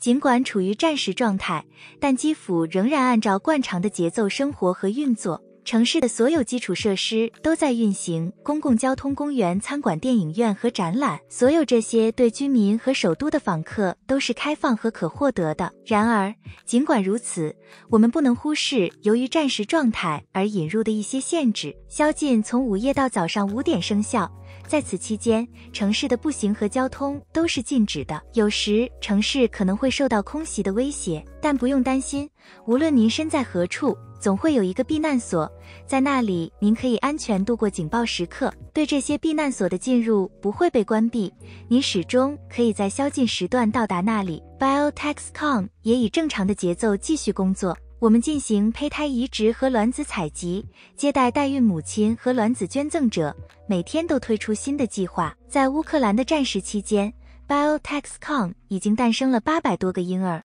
尽管处于战时状态，但基辅仍然按照惯常的节奏生活和运作。城市的所有基础设施都在运行，公共交通、公园、餐馆、电影院和展览，所有这些对居民和首都的访客都是开放和可获得的。然而，尽管如此，我们不能忽视由于战时状态而引入的一些限制。宵禁从午夜到早上五点生效。在此期间，城市的步行和交通都是禁止的。有时城市可能会受到空袭的威胁，但不用担心。无论您身在何处，总会有一个避难所，在那里您可以安全度过警报时刻。对这些避难所的进入不会被关闭，您始终可以在宵禁时段到达那里。Biotech.com 也以正常的节奏继续工作。我们进行胚胎移植和卵子采集，接待代孕母亲和卵子捐赠者，每天都推出新的计划。在乌克兰的战时期间 b i o t e c h c o n 已经诞生了八百多个婴儿。